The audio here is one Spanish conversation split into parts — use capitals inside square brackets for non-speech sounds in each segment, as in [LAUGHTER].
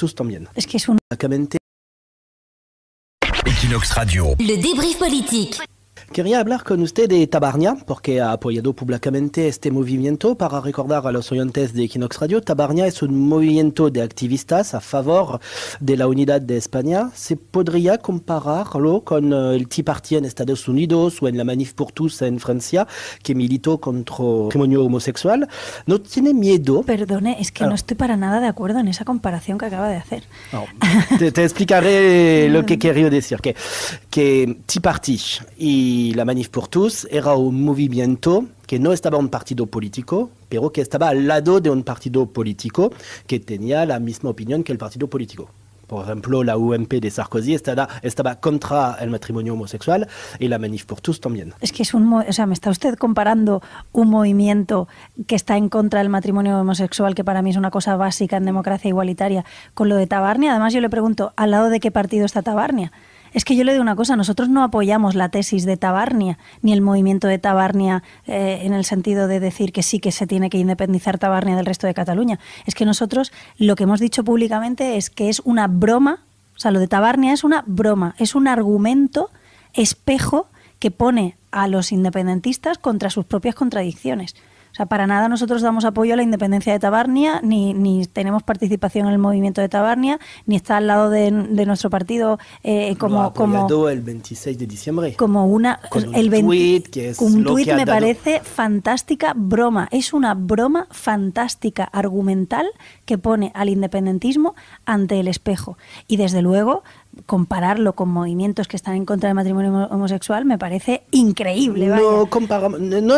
tous también. Es que es un... Equinox Radio. Le débrief politique. Quería hablar con usted de Tabarnia, porque ha apoyado públicamente este movimiento. Para recordar a los oyentes de Equinox Radio, Tabarnia es un movimiento de activistas a favor de la unidad de España. ¿Se podría compararlo con eh, el Tea Party en Estados Unidos o en la Manif pour Tous en Francia, que militó contra el matrimonio homosexual? ¿No tiene miedo? Perdone, es que ah. no estoy para nada de acuerdo en esa comparación que acaba de hacer. te, explicaré lo que [LAUGHS] quería decir. Que que Tea Party y la Manif por Tous era un movimiento que no estaba un partido político, pero que estaba al lado de un partido político que tenía la misma opinión que el partido político. Por ejemplo, la UMP de Sarkozy estaba, contra el matrimonio homosexual y la Manif por Tous también. Es que es un. O sea, me está usted comparando un movimiento que está en contra del matrimonio homosexual, que para mí es una cosa básica en democracia igualitaria, con lo de Tabarnia. Además, yo le pregunto, ¿al lado de qué partido está Tabarnia? Es que yo le digo una cosa, nosotros no apoyamos la tesis de Tabarnia, ni el movimiento de Tabarnia eh, en el sentido de decir que sí que se tiene que independizar Tabarnia del resto de Cataluña. Es que nosotros lo que hemos dicho públicamente es que es una broma, o sea, lo de Tabarnia es una broma, es un argumento espejo que pone a los independentistas contra sus propias contradicciones para nada nosotros damos apoyo a la independencia de Tabarnia, ni, ni tenemos participación en el movimiento de Tabarnia, ni está al lado de, de nuestro partido eh, como, como... el 26 de diciembre. Como una... un el tweet que es Un tweet me parece fantástica broma. Es una broma fantástica, argumental, que pone al independentismo ante el espejo. Y desde luego compararlo con movimientos que están en contra del matrimonio homosexual me parece increíble. No,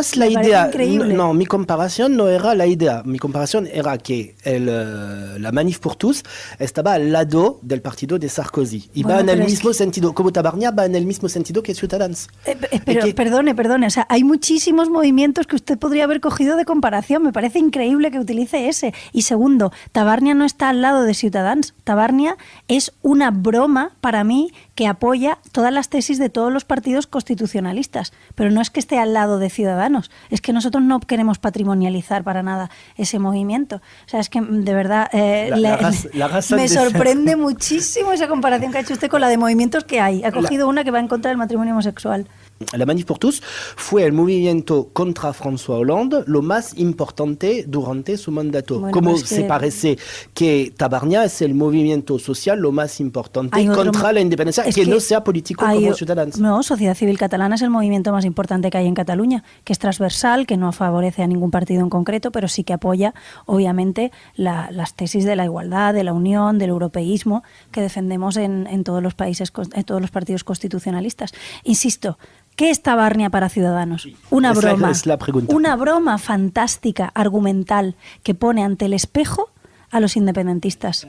es la idea. No, mi comparación no era la idea. Mi comparación era que eh, la Manif pour Tous estaba al lado del partido de Sarkozy. Y va en el mismo sentido, como Tabarnia va en el mismo sentido que Ciudadans. Eh, eh, pero perdone, perdone. hay muchísimos movimientos que usted podría haber cogido de comparación. Me parece increíble que utilice ese. Y segundo, Tabarnia no está al lado de Ciudadans. Tabarnia es una broma para mí, que apoya todas las tesis de todos los partidos constitucionalistas. Pero no es que esté al lado de Ciudadanos, es que nosotros no queremos patrimonializar para nada ese movimiento. O sea, es que mm, de verdad me sorprende muchísimo esa comparación que ha hecho usted con la de movimientos que hay. Ha cogido una que va en contra del matrimonio homosexual. La Manif tous fue el movimiento contra François Hollande lo más importante durante su mandato. ¿Cómo Como pues se parece que Tabarnia es el movimiento social lo más importante contra la independencia, que, no sea político como ciudadanos. No, Sociedad Civil Catalana es el movimiento más importante que hay en Cataluña, que es transversal, que no favorece a ningún partido en concreto, pero sí que apoya, obviamente, las tesis de la igualdad, de la unión, del europeísmo que defendemos todos los países, en todos los partidos constitucionalistas. Insisto, ¿Qué es Barnia para Ciudadanos? Una broma. Una broma fantástica, argumental, que pone ante el espejo a los independentistas.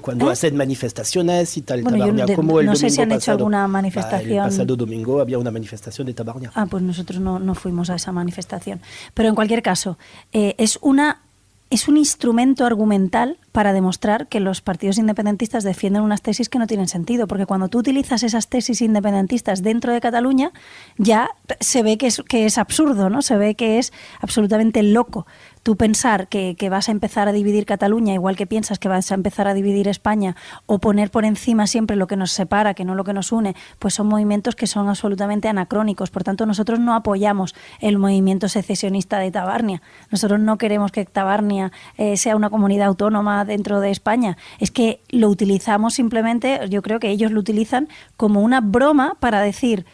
Cuando ¿Eh? hacen manifestaciones y tal, Tabarnia, como el no sé si han hecho alguna ah, manifestación. el pasado domingo había una manifestación de Tabarnia. Ah, pues nosotros no, no fuimos a esa manifestación. Pero en cualquier caso, eh, es una es un instrumento argumental para demostrar que los partidos independentistas defienden unas tesis que no tienen sentido, porque cuando tú utilizas esas tesis independentistas dentro de Cataluña, ya se ve que es, que es absurdo, ¿no? Se ve que es absolutamente loco tú pensar que, vas a empezar a dividir Cataluña, igual que piensas que vas a empezar a dividir España, o poner por encima siempre lo que nos separa, que no lo que nos une, pues son movimientos que son absolutamente anacrónicos. Por tanto, nosotros no apoyamos el movimiento secesionista de Tabarnia. Nosotros no queremos que Tabarnia eh, sea una comunidad autónoma dentro de España. Es que lo utilizamos simplemente, yo creo que ellos lo utilizan como una broma para decir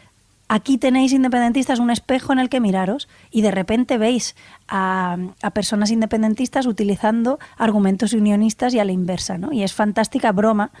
aquí tenéis independentistas un espejo en el que miraros y de repente veis a, personas independentistas utilizando argumentos unionistas y a la inversa, ¿no? Y es fantástica broma